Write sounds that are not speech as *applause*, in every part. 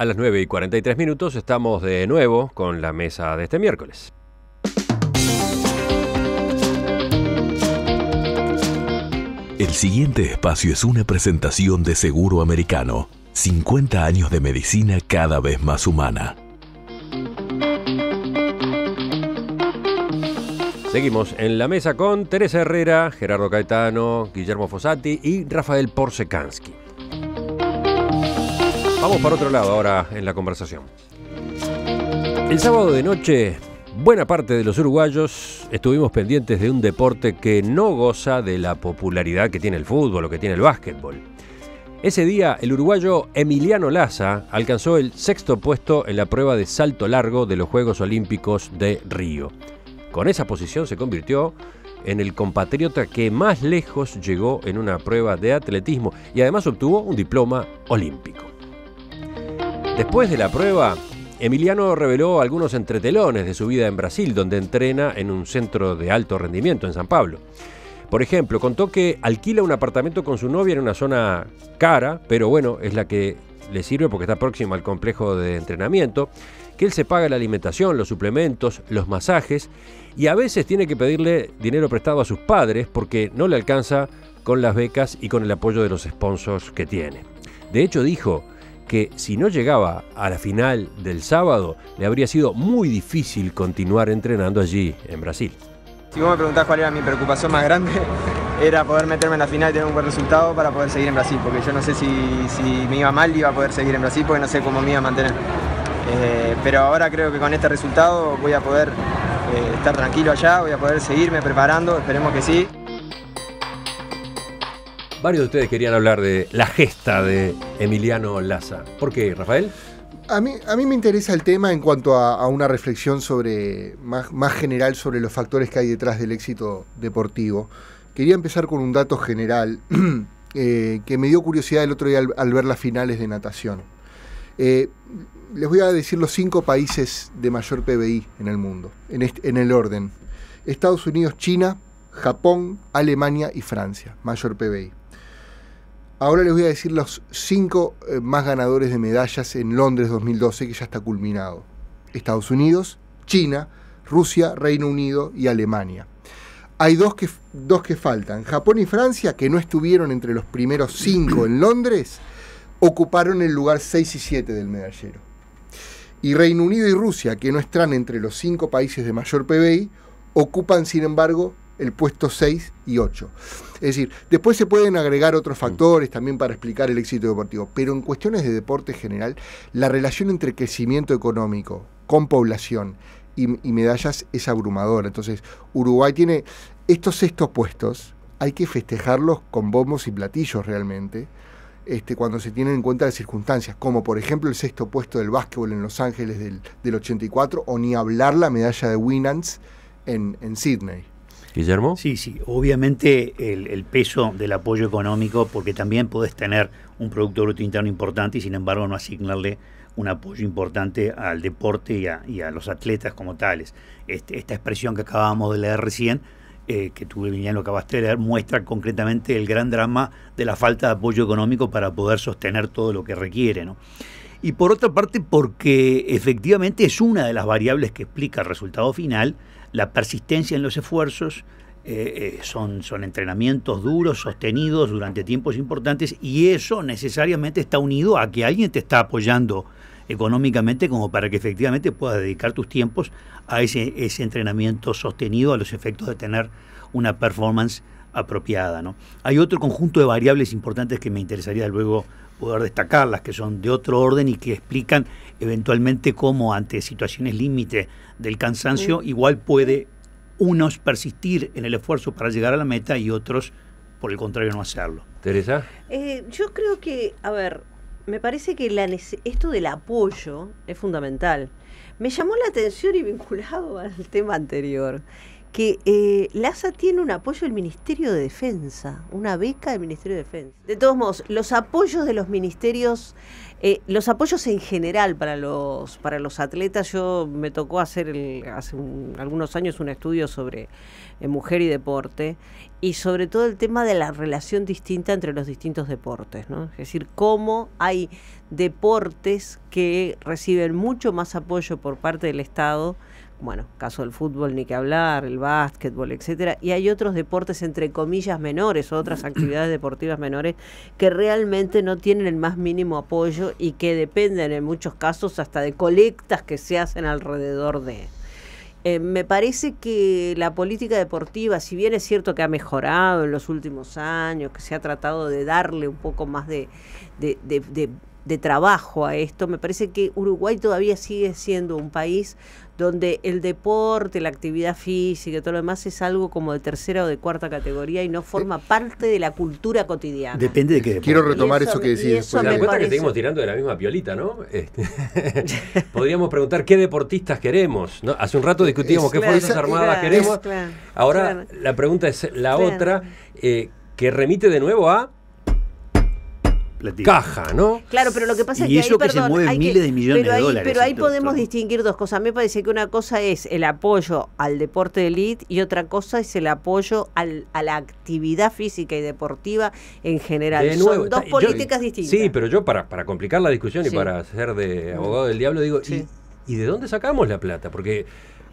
A las 9 y 43 minutos estamos de nuevo con la mesa de este miércoles. El siguiente espacio es una presentación de Seguro Americano. 50 años de medicina cada vez más humana. Seguimos en la mesa con Teresa Herrera, Gerardo Caetano, Guillermo Fossati y Rafael Porsekansky. Vamos para otro lado ahora en la conversación. El sábado de noche, buena parte de los uruguayos estuvimos pendientes de un deporte que no goza de la popularidad que tiene el fútbol o que tiene el básquetbol. Ese día, el uruguayo Emiliano Laza alcanzó el sexto puesto en la prueba de salto largo de los Juegos Olímpicos de Río. Con esa posición se convirtió en el compatriota que más lejos llegó en una prueba de atletismo y además obtuvo un diploma olímpico. Después de la prueba, Emiliano reveló algunos entretelones de su vida en Brasil, donde entrena en un centro de alto rendimiento en San Pablo. Por ejemplo, contó que alquila un apartamento con su novia en una zona cara, pero bueno, es la que le sirve porque está próxima al complejo de entrenamiento, que él se paga la alimentación, los suplementos, los masajes y a veces tiene que pedirle dinero prestado a sus padres porque no le alcanza con las becas y con el apoyo de los sponsors que tiene. De hecho, dijo, que si no llegaba a la final del sábado, le habría sido muy difícil continuar entrenando allí en Brasil. Si vos me preguntás cuál era mi preocupación más grande, *laughs* era poder meterme en la final y tener un buen resultado para poder seguir en Brasil, porque yo no sé si, me iba mal iba a poder seguir en Brasil, porque no sé cómo me iba a mantener. Eh, pero ahora creo que con este resultado voy a poder eh, estar tranquilo allá, voy a poder seguirme preparando, esperemos que sí. Varios de ustedes querían hablar de la gesta de Emiliano Laza. ¿Por qué, Rafael? A mí, a mí me interesa el tema en cuanto a, una reflexión sobre más, general sobre los factores que hay detrás del éxito deportivo. Quería empezar con un dato general *clears throat* eh, que me dio curiosidad el otro día al, ver las finales de natación. Eh, les voy a decir los cinco países de mayor PBI en el mundo, en el orden. Estados Unidos, China, Japón, Alemania y Francia, mayor PBI. Ahora les voy a decir los cinco eh, más ganadores de medallas en Londres 2012 que ya está culminado. Estados Unidos, China, Rusia, Reino Unido y Alemania. Hay dos que, dos que faltan. Japón y Francia, que no estuvieron entre los primeros cinco en Londres, ocuparon el lugar 6 y 7 del medallero. Y Reino Unido y Rusia, que no están entre los cinco países de mayor PBI, ocupan, sin embargo, el puesto 6 y 8. Es decir, después se pueden agregar otros mm. factores también para explicar el éxito deportivo, pero en cuestiones de deporte general, la relación entre crecimiento económico con población y, medallas es abrumadora. Entonces, Uruguay tiene estos sextos puestos, hay que festejarlos con bombos y platillos realmente. Este, cuando se tienen en cuenta las circunstancias, como por ejemplo el sexto puesto del básquetbol en Los Ángeles del, 84, o ni hablar la medalla de Winans en, en Sydney. Guillermo. Sí, sí, obviamente el, peso del apoyo económico, porque también puedes tener un Producto Bruto Interno importante y sin embargo no asignarle un apoyo importante al deporte y a, los atletas como tales. Este, esta expresión que acabamos de leer recién, eh, que tú Emiliano, lo acabaste de leer, muestra concretamente el gran drama de la falta de apoyo económico para poder sostener todo lo que requiere. ¿no? y por otra parte porque efectivamente es una de las variables que explica el resultado final, la persistencia en los esfuerzos, eh, eh, son, son entrenamientos duros, sostenidos durante tiempos importantes y eso necesariamente está unido a que alguien te está apoyando económicamente como para que efectivamente puedas dedicar tus tiempos a ese, ese entrenamiento sostenido a los efectos de tener una performance apropiada. ¿no? Hay otro conjunto de variables importantes que me interesaría luego poder destacar las que son de otro orden y que explican eventualmente cómo ante situaciones límite del cansancio igual puede unos persistir en el esfuerzo para llegar a la meta y otros por el contrario no hacerlo. Teresa. Eh, yo creo que, a ver, me parece que la, esto del apoyo es fundamental. Me llamó la atención y vinculado *laughs* al tema anterior, que eh, LASA tiene un apoyo del Ministerio de Defensa, una beca del Ministerio de Defensa. De todos modos, los apoyos de los ministerios, eh, los apoyos en general para los, para los atletas, yo me tocó hacer hace algunos años un estudio sobre eh, mujer y deporte, y sobre todo el tema de la relación distinta entre los distintos deportes, Es decir, cómo hay deportes que reciben mucho más apoyo por parte del Estado bueno, caso del fútbol ni que hablar, el básquetbol, etcétera, y hay otros deportes entre comillas menores, otras *clears throat* actividades deportivas menores que realmente no tienen el más mínimo apoyo y que dependen en muchos casos hasta de colectas que se hacen alrededor de. Eh, me parece que la política deportiva, si bien es cierto que ha mejorado en los últimos años, que se ha tratado de darle un poco más de de trabajo a esto. Me parece que Uruguay todavía sigue siendo un país donde el deporte, la actividad física, y todo lo demás es algo como de tercera o de cuarta categoría y no forma parte de la cultura cotidiana. Depende de qué. Deporte. Quiero retomar eso, que decías Eso cuenta que seguimos tirando de la misma piolita, ¿no? Este, *laughs* podríamos preguntar qué deportistas queremos. Hace un rato discutíamos qué fuerzas armadas queremos. Ahora la pregunta es la otra, eh, que remite de nuevo a caja, ¿no? Claro, pero lo que pasa es que, eso ahí, que se mueve miles de millones de dólares. Pero ahí este podemos distinguir dos cosas. A Me parece que una cosa es el apoyo al deporte de élite y otra cosa es el apoyo a la actividad física y deportiva en general. De nuevo, Son dos políticas distintas. Sí, pero yo para, complicar la discusión y para ser de abogado del diablo digo, ¿y, de dónde sacamos la plata? Porque...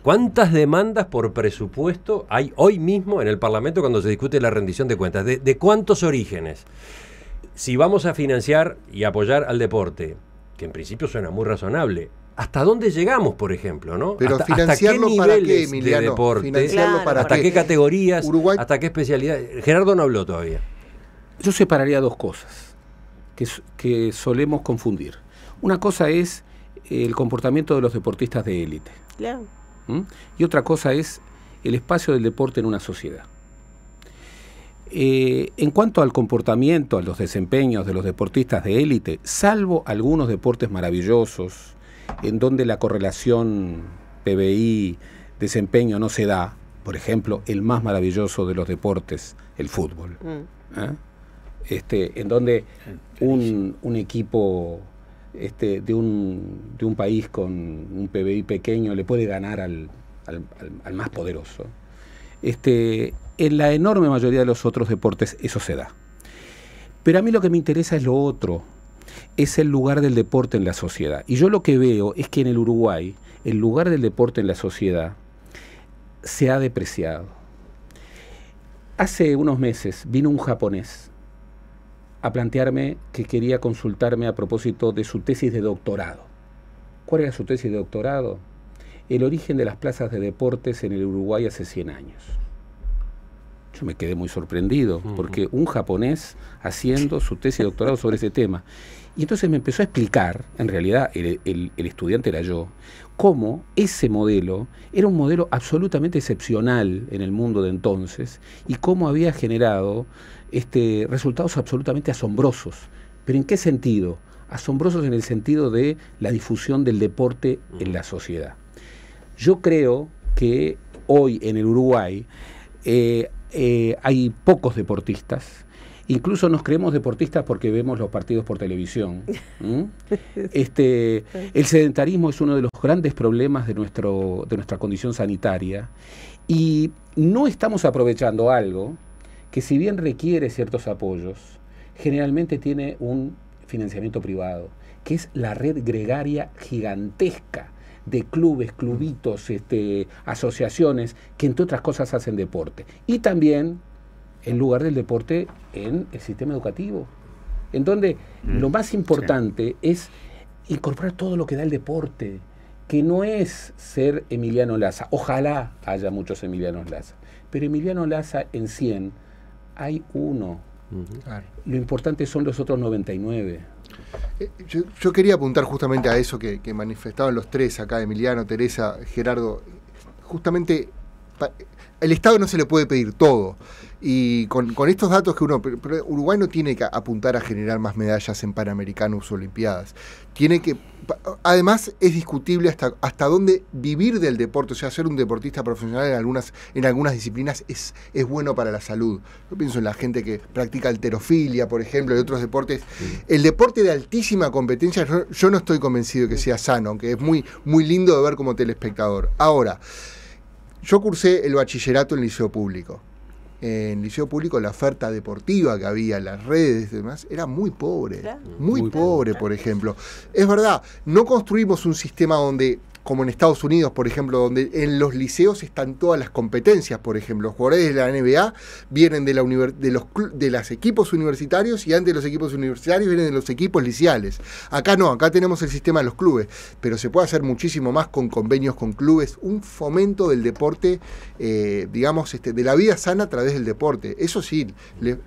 ¿Cuántas demandas por presupuesto hay hoy mismo en el Parlamento cuando se discute la rendición de cuentas? de cuántos orígenes? si vamos a financiar y apoyar al deporte, que en principio suena muy razonable, ¿hasta dónde llegamos, por ejemplo? ¿no? Pero hasta, qué para qué, de deporte, ¿Hasta qué, categorías? Uruguay... ¿Hasta qué especialidades? Gerardo no habló todavía. Yo separaría dos cosas que, solemos confundir. Una cosa es el comportamiento de los deportistas de élite. Claro. ¿Mm? Y otra cosa es el espacio del deporte en una sociedad. Eh, en cuanto al comportamiento, a los desempeños de los deportistas de élite, salvo algunos deportes maravillosos, en donde la correlación PBI-desempeño no se da, por ejemplo, el más maravilloso de los deportes, el fútbol, mm. ¿eh? este, en donde un, equipo este, de, un, país con un PBI pequeño le puede ganar al, más poderoso. Este, en la enorme mayoría de los otros deportes eso se da. Pero a mí lo que me interesa es lo otro, es el lugar del deporte en la sociedad. Y yo lo que veo es que en el Uruguay el lugar del deporte en la sociedad se ha depreciado. Hace unos meses vino un japonés a plantearme que quería consultarme a propósito de su tesis de doctorado. ¿Cuál era su tesis de doctorado? El origen de las plazas de deportes en el Uruguay hace 100 años. Yo me quedé muy sorprendido, porque un japonés haciendo su tesis de doctorado sobre ese tema. Y entonces me empezó a explicar, en realidad el, estudiante era yo, cómo ese modelo era un modelo absolutamente excepcional en el mundo de entonces y cómo había generado este, resultados absolutamente asombrosos. ¿Pero en qué sentido? Asombrosos en el sentido de la difusión del deporte en la sociedad. Yo creo que hoy en el Uruguay eh, eh, hay pocos deportistas. Incluso nos creemos deportistas porque vemos los partidos por televisión. *laughs* Este, el sedentarismo es uno de los grandes problemas de, de nuestra condición sanitaria y no estamos aprovechando algo que si bien requiere ciertos apoyos, generalmente tiene un financiamiento privado, que es la red gregaria gigantesca de clubes, clubitos, este, asociaciones que entre otras cosas hacen deporte. Y también el lugar del deporte en el sistema educativo, en donde mm, lo más importante es incorporar todo lo que da el deporte, que no es ser Emiliano Laza. Ojalá haya muchos Emiliano Laza, pero Emiliano Laza en 100 hay uno. Lo importante son los otros 99. Eh, yo, quería apuntar justamente a eso que, que manifestaban los tres acá, Emiliano, Teresa, Gerardo, justamente el Estado no se le puede pedir todo. Y con, estos datos que uno. Uruguay no tiene que apuntar a generar más medallas en Panamericanos o Olimpiadas. Tiene que. Además, es discutible hasta, hasta dónde vivir del deporte. O sea, ser un deportista profesional en algunas, en algunas disciplinas es, es bueno para la salud. Yo pienso en la gente que practica alterofilia, por ejemplo, y otros deportes. El deporte de altísima competencia, yo, no estoy convencido que sea sano, aunque es muy, muy lindo de ver como telespectador. Ahora. Yo cursé el bachillerato en liceo público. En liceo público la oferta deportiva que había, las redes y demás, era muy pobre, muy, pobre, por ejemplo. Es verdad, no construimos un sistema donde como en Estados Unidos, por ejemplo, donde en los liceos están todas las competencias, por ejemplo. Los jugadores de la NBA vienen de, la los equipos universitarios y antes de los equipos universitarios vienen de los equipos liceales. Acá no, acá tenemos el sistema de los clubes, pero se puede hacer muchísimo más con convenios con clubes, un fomento del deporte, eh, digamos, este, de la vida sana a través del deporte. Eso sí,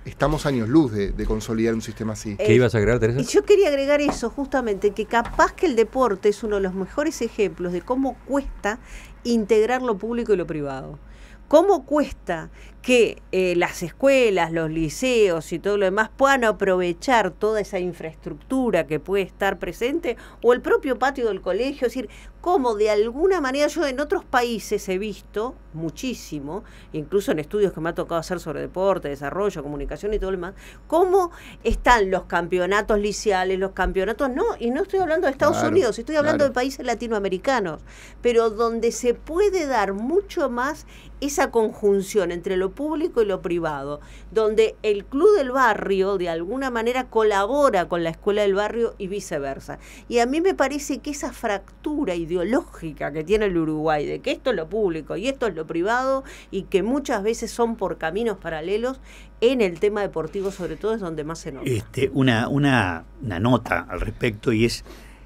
estamos años luz de, de, consolidar un sistema así. ¿Qué eh, ibas a agregar, Teresa? Yo quería agregar eso, justamente, que capaz que el deporte es uno de los mejores ejemplos de cómo cuesta integrar lo público y lo privado. ¿Cómo cuesta que eh, las escuelas, los liceos y todo lo demás puedan aprovechar toda esa infraestructura que puede estar presente o el propio patio del colegio, es decir, cómo de alguna manera yo en otros países he visto muchísimo, incluso en estudios que me ha tocado hacer sobre deporte, desarrollo, comunicación y todo lo demás, cómo están los campeonatos liceales, los campeonatos, no, y no estoy hablando de Estados Unidos, estoy hablando de países latinoamericanos, pero donde se puede dar mucho más esa conjunción entre lo público y lo privado, donde el club del barrio de alguna manera colabora con la escuela del barrio y viceversa. Y a mí me parece que esa fractura ideológica que tiene el Uruguay, de que esto es lo público y esto es lo privado, y que muchas veces son por caminos paralelos, en el tema deportivo sobre todo es donde más se nota. Este, una, una, una nota al respecto y es,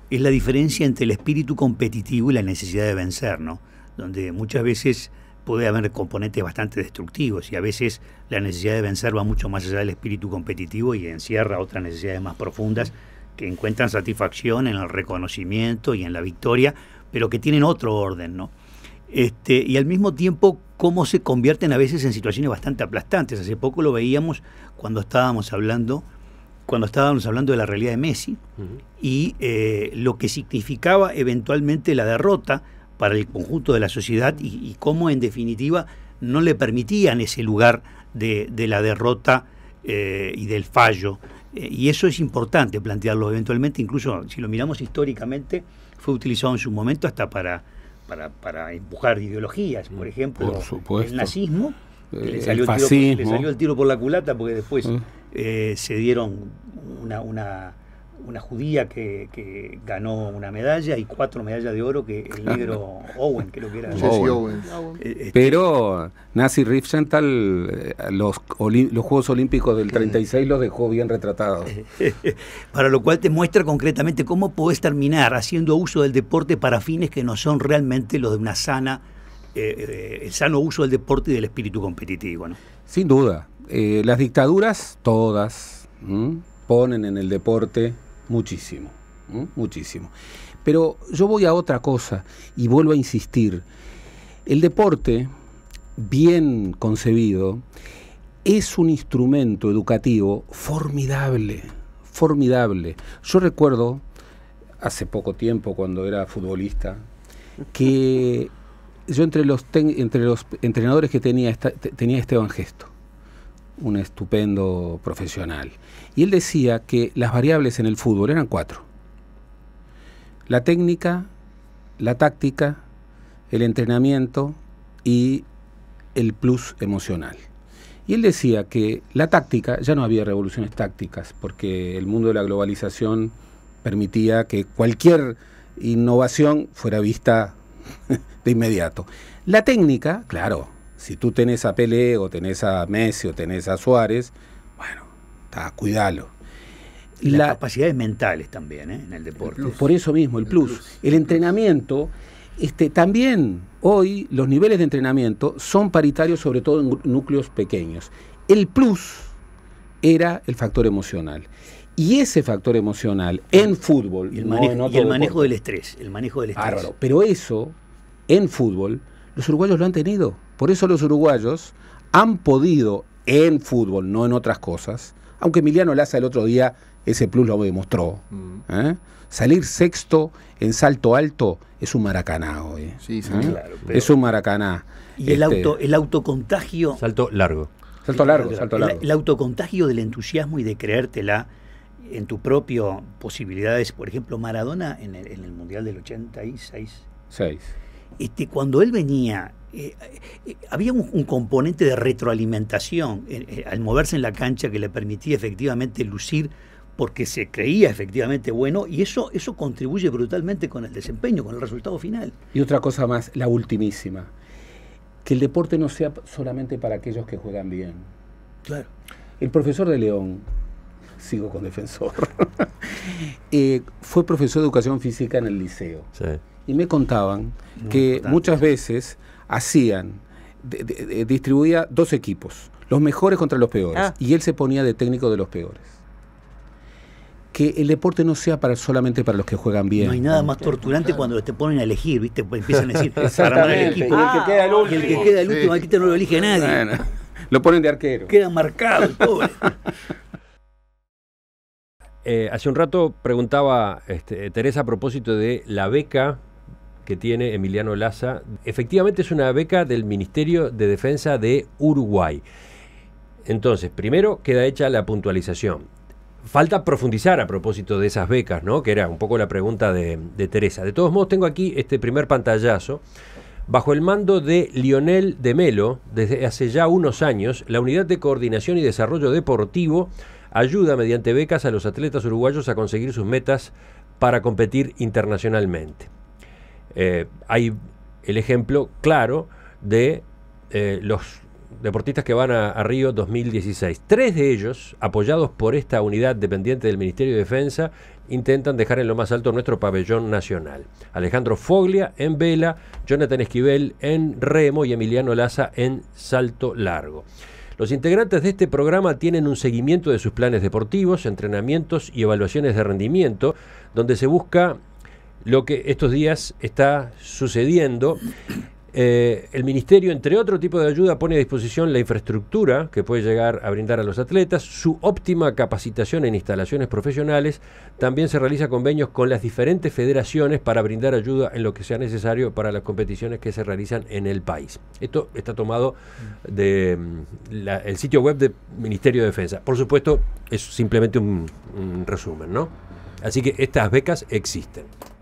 es la diferencia entre el espíritu competitivo y la necesidad de vencer, ¿no? Donde muchas veces puede haber componentes bastante destructivos y a veces la necesidad de vencer va mucho más allá del espíritu competitivo y encierra otras necesidades más profundas que encuentran satisfacción en el reconocimiento y en la victoria, pero que tienen otro orden, ¿no? Este, y al mismo tiempo cómo se convierten a veces en situaciones bastante aplastantes. Hace poco lo veíamos cuando estábamos hablando, cuando estábamos hablando de la realidad de Messi y eh, lo que significaba eventualmente la derrota para el conjunto de la sociedad y, cómo en definitiva no le permitían ese lugar de, la derrota eh, y del fallo. Eh, y eso es importante plantearlo eventualmente, incluso si lo miramos históricamente, fue utilizado en su momento hasta para, para, para empujar ideologías, por mm, ejemplo, el nazismo. Le eh, salió, el fascismo. Tiro por, le salió el tiro por la culata porque después mm. se dieron una una judía que, ganó una medalla y cuatro medallas de oro que el negro *laughs* Owen, creo que era. sí, Owen. Eh, este, pero Nazi Riefenstahl, eh, los, los Juegos Olímpicos del 36 los dejó bien retratados. *laughs* para lo cual te muestra concretamente cómo podés terminar haciendo uso del deporte para fines que no son realmente los de una sana, eh, el sano uso del deporte y del espíritu competitivo. Sin duda. las dictaduras, todas, ponen en el deporte muchísimo, muchísimo. Pero yo voy a otra cosa y vuelvo a insistir. El deporte, bien concebido, es un instrumento educativo formidable, formidable. Yo recuerdo, hace poco tiempo, cuando era futbolista, que yo entre los, entre los entrenadores que tenía, tenía Esteban Gesto un estupendo profesional. Y él decía que las variables en el fútbol eran cuatro. La técnica, la táctica, el entrenamiento y el plus emocional. Y él decía que la táctica, ya no había revoluciones tácticas, porque el mundo de la globalización permitía que cualquier innovación fuera vista *laughs* de inmediato. La técnica, claro, si tú tenés a Pelé o tenés a Messi o tenés a Suárez, bueno, está, cuidalo. Las capacidades mentales también ¿eh? en el deporte. por eso mismo, el, plus. El entrenamiento, este, también hoy los niveles de entrenamiento son paritarios, sobre todo en núcleos pequeños. El plus era el factor emocional. Y ese factor emocional en fútbol. Y el manejo, el manejo del estrés. El manejo del estrés. pero eso, en fútbol, los uruguayos lo han tenido. Por eso los uruguayos han podido en fútbol, no en otras cosas, aunque Emiliano Laza el otro día ese plus lo demostró. Mm. ¿eh? Salir sexto en salto alto es un maracaná hoy. Sí, ¿eh? claro, Es un maracaná. Y el, este auto, el autocontagio. Salto largo. Salto largo, salto largo. El, autocontagio del entusiasmo y de creértela en tu propio posibilidades. Por ejemplo, Maradona en el, en el Mundial del 86. Seis. Este, cuando él venía, eh, eh, eh, había un, componente de retroalimentación al moverse en la cancha que le permitía efectivamente lucir porque se creía efectivamente bueno y eso, eso contribuye brutalmente con el desempeño, con el resultado final. Y otra cosa más, la ultimísima, que el deporte no sea solamente para aquellos que juegan bien. Claro. El profesor de León, sigo con defensor, *laughs* fue profesor de educación física en el liceo. Sí y me contaban que muchas veces hacían, distribuía dos equipos, los mejores contra los peores, ah. y él se ponía de técnico de los peores. Que el deporte no sea para solamente para los que juegan bien. No hay nada más torturante cuando te ponen a elegir, ¿viste? Pues empiezan a decir, *laughs* para el equipo. Y el que queda el ah. último. aquí te no lo elige nadie. lo ponen de arquero. Queda marcado el pobre. *laughs* Eh, hace un rato preguntaba este, Teresa a propósito de la beca que tiene Emiliano Laza. Efectivamente es una beca del Ministerio de Defensa de Uruguay. Entonces, primero queda hecha la puntualización. Falta profundizar a propósito de esas becas, ¿no? Que era un poco la pregunta de, de Teresa. De todos modos, tengo aquí este primer pantallazo. Bajo el mando de Lionel de Melo, desde hace ya unos años, la Unidad de Coordinación y Desarrollo Deportivo ayuda mediante becas a los atletas uruguayos a conseguir sus metas para competir internacionalmente. Eh, hay el ejemplo claro de eh, los deportistas que van a, a, Río 2016. Tres de ellos, apoyados por esta unidad dependiente del Ministerio de Defensa, intentan dejar en lo más alto nuestro pabellón nacional. Alejandro Foglia en vela, Jonathan Esquivel en remo y Emiliano Laza en salto largo. Los integrantes de este programa tienen un seguimiento de sus planes deportivos, entrenamientos y evaluaciones de rendimiento, donde se busca lo que estos días está sucediendo. Eh, el ministerio, entre otro tipo de ayuda, pone a disposición la infraestructura que puede llegar a brindar a los atletas, su óptima capacitación en instalaciones profesionales. También se realiza convenios con las diferentes federaciones para brindar ayuda en lo que sea necesario para las competiciones que se realizan en el país. Esto está tomado del mm, sitio web del Ministerio de Defensa. Por supuesto, es simplemente un, un resumen, ¿no? Así que estas becas existen.